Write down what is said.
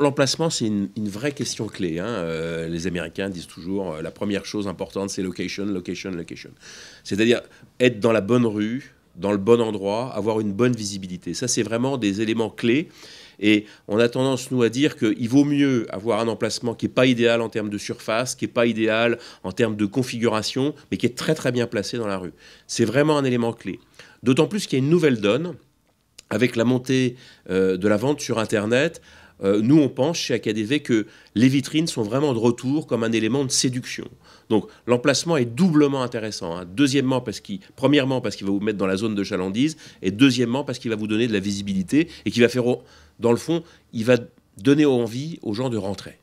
L'emplacement, c'est une, vraie question clé. Hein. Euh, les Américains disent toujours euh, la première chose importante, c'est location, location, location. C'est-à-dire être dans la bonne rue, dans le bon endroit, avoir une bonne visibilité. Ça, c'est vraiment des éléments clés. Et on a tendance, nous, à dire qu'il vaut mieux avoir un emplacement qui n'est pas idéal en termes de surface, qui n'est pas idéal en termes de configuration, mais qui est très, très bien placé dans la rue. C'est vraiment un élément clé. D'autant plus qu'il y a une nouvelle donne avec la montée euh, de la vente sur Internet euh, nous, on pense chez AKDV que les vitrines sont vraiment de retour comme un élément de séduction. Donc l'emplacement est doublement intéressant. Hein. Deuxièmement, parce qu'il, premièrement, parce qu'il va vous mettre dans la zone de chalandise, et deuxièmement, parce qu'il va vous donner de la visibilité et qui va faire, dans le fond, il va donner envie aux gens de rentrer.